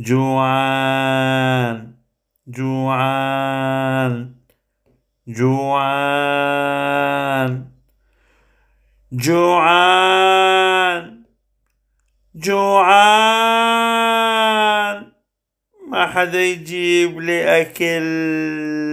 جوعان جوعان جوعان جوعان جوعان ما حدا يجيب لي أكل